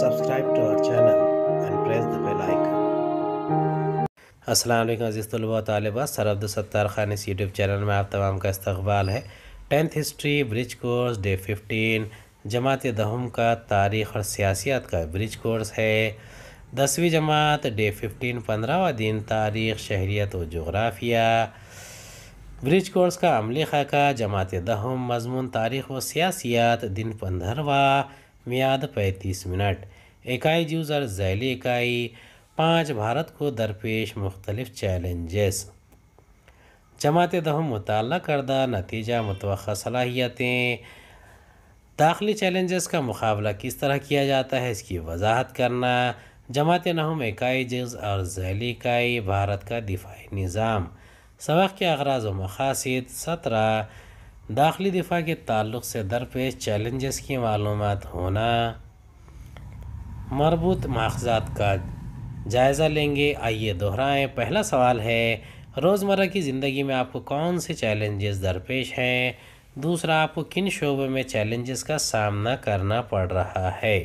Subscribe to our channel and press the bell icon. Aslam अज़ीज़ तलबा तलबा sir Sattar Khan इस YouTube channel में आप तमाम का इस्तबाल है tenth history bridge course day fifteen जमात दहम का तारीख़ और सियासियात का ब्रिज कोर्स है दसवीं जमात डे फिफ्टीन पंद्रहवा दिन तारीख़ शहरीत व जोग्राफिया ब्रिज कोर्स का अमली खाका जमात दहम मजमून तारीख़ व सियासियात दिन पंद्रहवा मियाद पैंतीस मिनट इकाई और झैली इकाई पाँच भारत को दरपेश मुख्तलिफ चैलेंजेस जमात दहम मुताल करदा नतीजा मुतव सलाहियतें दाखिली चैलेंजेस का मुकाबला किस तरह किया जाता है इसकी वजाहत करना जमात नहम इकाई जज और झैली इकाई भारत का दिफाही निज़ाम सबक के अगराज व मकासद सत्रह दाखिली दिफा के ताल्लुक से दरपेश चैलेंजेस की मालूम होना मरबूत माखजात का जायज़ा लेंगे आइए दोहराएं पहला सवाल है रोज़मर की ज़िंदगी में आपको कौन से चैलेंजेस दरपेश हैं दूसरा आपको किन शोबों में चैलेंजेस का सामना करना पड़ रहा है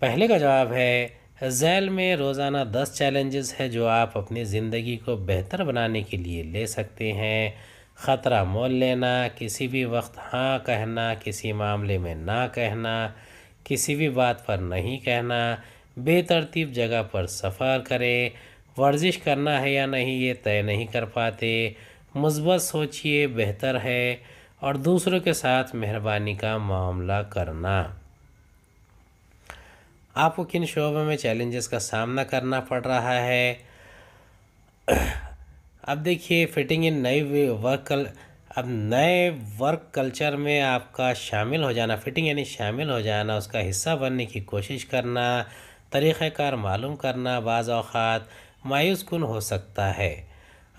पहले का जवाब है जैल में रोज़ाना दस चैलेंजेस है जो आप अपनी ज़िंदगी को बेहतर बनाने के लिए ले सकते हैं ख़तरा मोल लेना किसी भी वक्त हाँ कहना किसी मामले में ना कहना किसी भी बात पर नहीं कहना बेतरतीब जगह पर सफ़र करें वर्जिश करना है या नहीं ये तय नहीं कर पाते मुस्बत सोचिए बेहतर है और दूसरों के साथ मेहरबानी का मामला करना आपको किन शोबों में चैलेंजेस का सामना करना पड़ रहा है अब देखिए फिटिंग इन नई वर्क कल अब नए वर्क कल्चर में आपका शामिल हो जाना फिटिंग यानी शामिल हो जाना उसका हिस्सा बनने की कोशिश करना तरीक़ार मालूम करना बाज़ अवत मायूस कन हो सकता है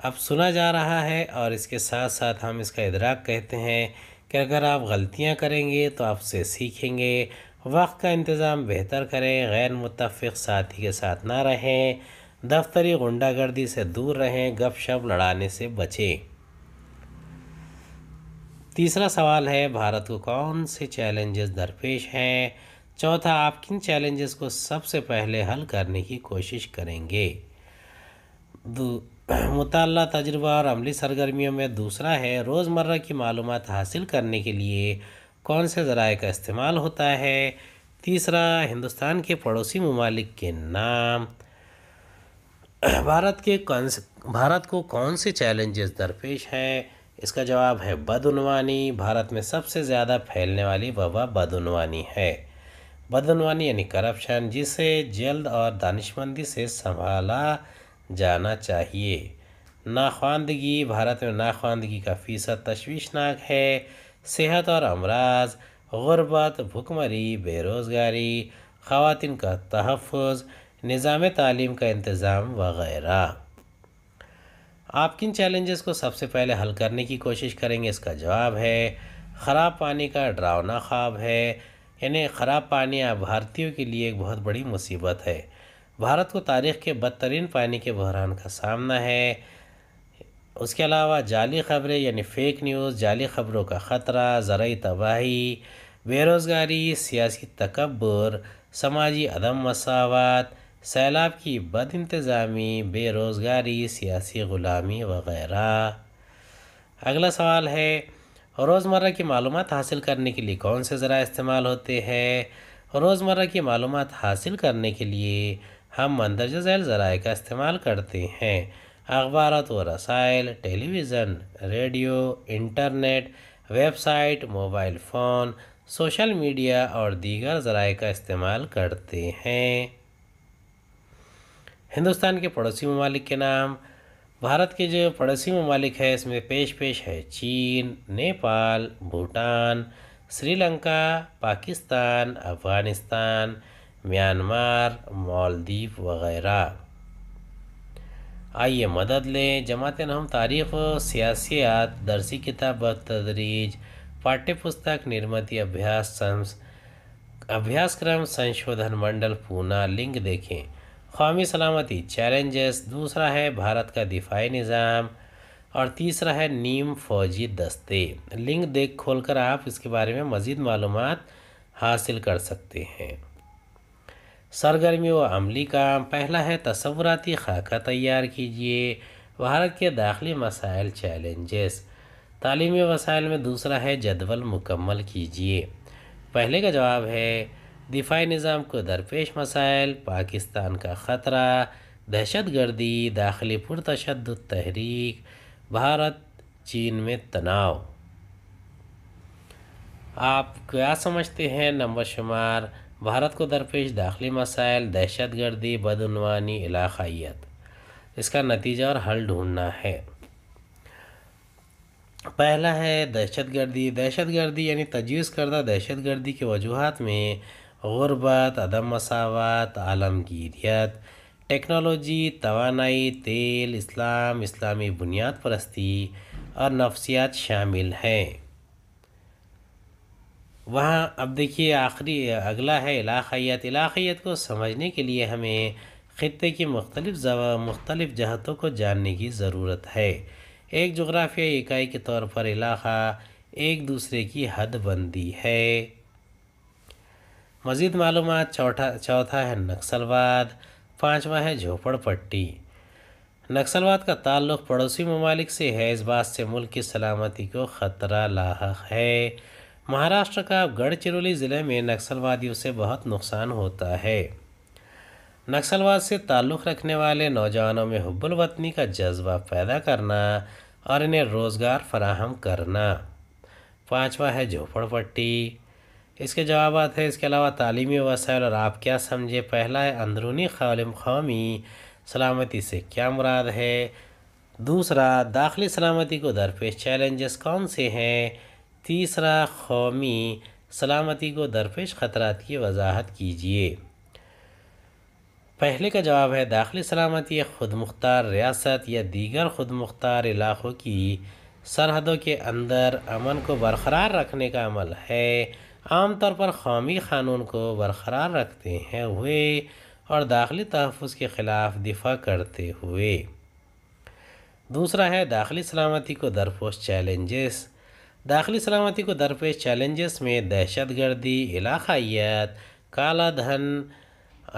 अब सुना जा रहा है और इसके साथ साथ हम इसका इदराक कहते हैं कि अगर आप गलतियां करेंगे तो आपसे सीखेंगे वक्त का इंतज़ाम बेहतर करें गैर मुतफ़ साथी के साथ ना रहें दफ्तरी गुंडागर्दी से दूर रहें गपशप लड़ाने से बचें तीसरा सवाल है भारत को कौन से चैलेंजेस दरपेश हैं चौथा आप किन चैलेंजेस को सबसे पहले हल करने की कोशिश करेंगे मुताल तजुर्बा और अमली सरगर्मियों में दूसरा है रोज़मर्रा की मालूम हासिल करने के लिए कौन से ज़राए का इस्तेमाल होता है तीसरा हिंदुस्तान के पड़ोसी ममालिक के नाम भारत के कौन भारत को कौन से चैलेंजेस दरपेश हैं इसका जवाब है बदनवानी भारत में सबसे ज़्यादा फैलने वाली वबा बदनवानी है बदनवानी यानी करप्शन जिसे जल्द और दानिशमंदी से संभाला जाना चाहिए नाख्वानदगी भारत में नाख्वानदगी का फ़ीसद तशवीशनाक है सेहत और अमराज गुरबत भुखमरी बेरोज़गारी खातिन का तहफ़ निज़ाम तालीम का इंतज़ाम वगैरह आप किन चैलेंजेस को सबसे पहले हल करने की कोशिश करेंगे इसका जवाब है ख़राब पानी का डरावना ख्वाब है यानी ख़राब पानी आप भारतीयों के लिए एक बहुत बड़ी मुसीबत है भारत को तारीख़ के बदतरीन पानी के बहरान का सामना है उसके अलावा जाली ख़बरें यानी फ़ेक न्यूज़ जाली ख़बरों का ख़तरा ज़रूरी तबाही बेरोज़गारी सियासी तकबर समाजी अदम मसावत सैलाब की बद इंतज़ामी बेरोज़गारी सियासी ग़ुलामी वगैरह अगला सवाल है रोज़मर्रा की मालूम हासिल करने के लिए कौन से ज़रा इस्तेमाल होते हैं रोज़मर्रा की मालूम हासिल करने के लिए हम मंदरजा झैल ज़राए का इस्तेमाल करते हैं अखबार व रसायल television radio internet website mobile phone social media और दीगर ज़राए का इस्तेमाल करते हैं हिंदुस्तान के पड़ोसी ममालिक के नाम भारत के जो पड़ोसी ममालिक है इसमें पेश पेश है चीन नेपाल भूटान श्रीलंका पाकिस्तान अफ़गानिस्तान म्यांमार मालदीव वगैरह आइए मदद लें जमात नाम तारीख़ सियासियात दरसी किताब तदरीज पाठ्य पुस्तक निर्मति अभ्यास अभ्यासक्रम संशोधन मंडल पूना लिंक देखें कौमी सलामती चैलेंजेस दूसरा है भारत का दिफाई निज़ाम और तीसरा है नीम फौजी दस्ते लिंक देख खोल कर आप इसके बारे में मज़ीद मालूम हासिल कर सकते हैं सरगर्मी व अमली काम पहला है तस्वुराती खाका तैयार कीजिए भारत के दाखिली मसाइल चैलेंजेस तालीमी वसाइल में दूसरा है जदवल मुकम्मल कीजिए पहले का जवाब है दिफाई निज़ाम को दरपेश मसाइल पाकिस्तान का ख़तरा दहशत गर्दी दाखिली पुरतशद तहरीक भारत चीन में तनाव आप क्या समझते हैं नंबर शुमार भारत को दरपेश दाखिली मसाइल दहशत गर्दी बदनवानी इलाकाइत इसका नतीजा और हल ढूंढना है पहला है दहशत गर्दी दहशत गर्दी यानी तजवीज़ करदा दहशत गर्दी के वजूहत में गुरबत अदम मसावत आलमगीरियत टेक्नोलॉजी तोानाई तेल इस्लाम इस्लामी बुनियाद परस्ती और नफसियात शामिल हैं वहाँ अब देखिए आखिरी अगला है इलाखियत इलाखियत को समझने के लिए हमें ख़त्े की मुख्तलिफ मुख्तलिफ जहतों को जानने की ज़रूरत है एक जोग्राफियाई इकाई के तौर पर इलाका एक दूसरे की हद बंदी है मज़ीद मालूम चौथा चौथा है नक्सलवाद पाँचवा है झोपड़पट्टी नक्सलवाद का ताल्लुक पड़ोसी ममालिक से है इस बात से मुल्क की सलामती को ख़तरा लाक है महाराष्ट्र का गढ़चिरौली ज़िले में नक्सलवादियों से बहुत नुकसान होता है नक्सलवाद से ताल्लुक़ रखने वाले नौजवानों में हब्बुलवतनी का जज्बा पैदा करना और इन्हें रोज़गार फराहम करना पाँचवा है झोपड़पट्टी इसके जवाब है इसके अलावा तालीमी वसाइल और आप क्या समझे पहला है अंदरूनी खालम खामी सलामती से क्या मुराद है दूसरा दाखिली सलामती को दरपेश चैलेंजेस कौन से हैं तीसरा कौमी सलामती को दरपेश ख़तरात की वजाहत कीजिए पहले का जवाब है दाखिली सलामती एक ख़ुद मुख्तार रियासत या दीगर ख़ुद मुख्तार इलाक़ों की सरहदों के अंदर अमन को बरकरार रखने का अमल है आमतौर पर कौमी क़ानून को बरकरार रखते हैं हुए और दाखिली तहफ़ के ख़िलाफ़ दिफा करते हुए दूसरा है दाखिली सलामती को दरपोश चैलेंजेस दाखिली सलामती को दरपेश चैलेंजेस में दहशत गर्दी इलाकाइत काला धन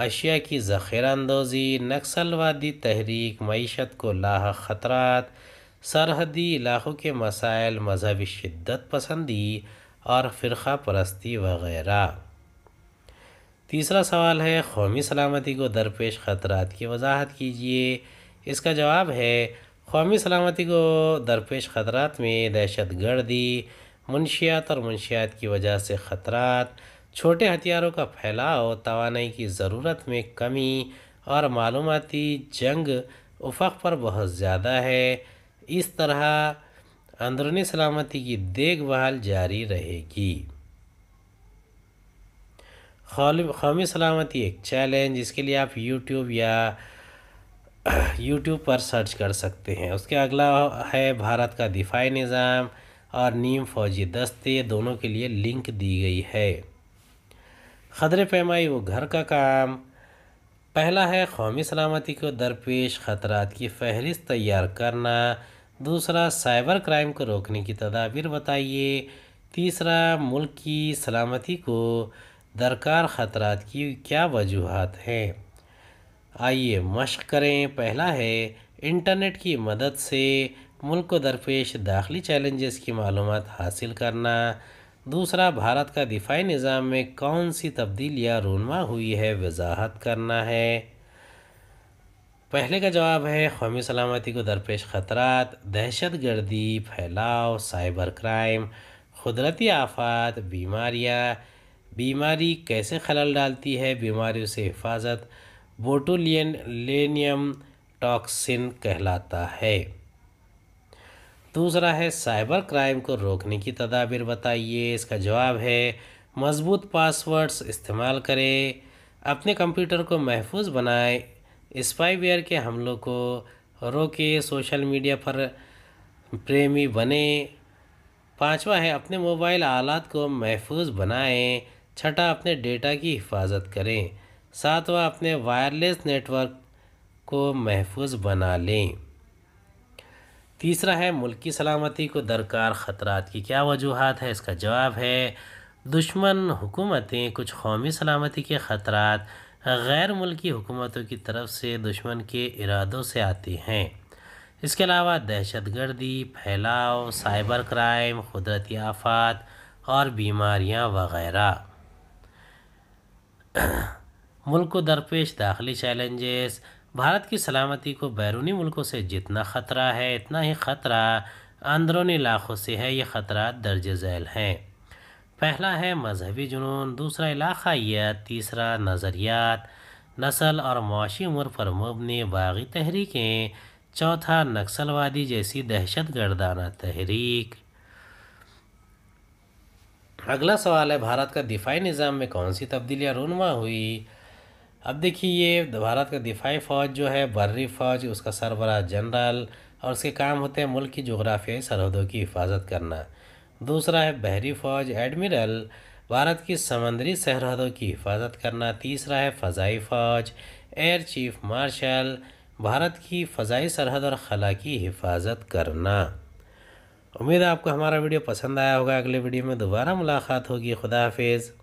अशिया की ज़ख़ीरा अंदोज़ी नक्सलवादी तहरीक मीशत को लाह ख़तरात सरहदी इलाक़ों के मसाइल मजहबी शिदत पसंदी और फ़िरका परस्ती वगैरह तीसरा सवाल है कौमी सलामती को दरपेश ख़तरा की वजाहत कीजिए इसका जवाब है कौमी सलामती को दरपेश ख़तरात में दहशत गर्दी मुनशियात और मुनशियात की वजह से ख़तरा छोटे हथियारों का फैलाव तोानाई की ज़रूरत में कमी और मालूमती जंग उफक पर बहुत ज़्यादा है इस तरह अंदरूनी सलामती की देखभाल जारी रहेगी कौमी सलामती एक चैलेंज इसके लिए आप यूट्यूब या यूट्यूब पर सर्च कर सकते हैं उसके अगला है भारत का दिफाई निज़ाम और नीम फौजी दस्ते दोनों के लिए लिंक दी गई है खतरे पैमाई वो घर का काम पहला है कौमी सलामती को दरपेश ख़तरा की फहरिस्त तैयार करना दूसरा साइबर क्राइम को रोकने की तदाबीर बताइए तीसरा मुल्क की सलामती को दरकार ख़तरात की क्या वजूहत हैं आइए मश्क करें पहला है इंटरनेट की मदद से मुल्क को दरपेश दाखिली चैलेंजेस की मालूम हासिल करना दूसरा भारत का दिफाई निज़ाम में कौन सी तब्दीलियाँ रूनमा हुई है वजाहत करना है पहले का जवाब है कौमी सलामती को दरपेश ख़तरात दहशत गर्दी फैलाव साइबर क्राइम कुदरती आफात बीमारियाँ बीमारी कैसे खलल डालती है बीमारियों से हिफाजत बोटुलियन लेनियम टॉक्सिन कहलाता है दूसरा है साइबर क्राइम को रोकने की तदाबीर बताइए इसका जवाब है मजबूत पासवर्ड्स इस्तेमाल करें अपने कंप्यूटर को महफूज बनाएं स्पाईवेयर के हमलों को रोके सोशल मीडिया पर प्रेमी बने पांचवा है अपने मोबाइल आलात को महफूज बनाएं छठा अपने डेटा की हिफाजत करें सातवां अपने वायरलेस नेटवर्क को महफूज बना लें तीसरा है मुल्क की सलामती को दरकार ख़तरा की क्या वजूहत है इसका जवाब है दुश्मन हुकूमतें कुछ कौमी सलामती के ख़तरा गैर मुल्की हुकूमतों की तरफ से दुश्मन के इरादों से आती हैं इसके अलावा दहशतगर्दी फैलाव साइबर क्राइम कुदरती आफात और बीमारियां वगैरह मुल्क को दरपेश दाखिली चैलेंजेस भारत की सलामती को बैरूनी मुल्कों से जितना ख़तरा है इतना ही ख़तरा अंदरूनी इलाकों से है ये ख़तरा दर्ज झैल हैं पहला है मजहबी जुनून दूसरा इलाकाइत तीसरा नज़रियात नस्ल और मुशी उम्र पर मबनी बागी तहरीकें चौथा नक्सलवादी जैसी दहशत गर्दाना तहरीक अगला सवाल है भारत का दिफाई निज़ाम में कौन सी तब्दीलियाँ रूनमा हुई अब देखिए ये भारत का दिफाई फ़ौज जो है बर्री फ़ौज उसका सरबरा जनरल और उसके काम होते हैं मुल्क की जोग्राफियाई सरहदों की हिफाजत करना दूसरा है बहरी फौज एडमिरल भारत की समंदरी सरहदों की हिफाजत करना तीसरा है फ़जाई फ़ौज एयर चीफ मार्शल भारत की फ़जाई सरहद और खला की हिफाजत करना उम्मीद है आपको हमारा वीडियो पसंद आया होगा अगले वीडियो में दोबारा मुलाकात होगी खुदा हाफिज़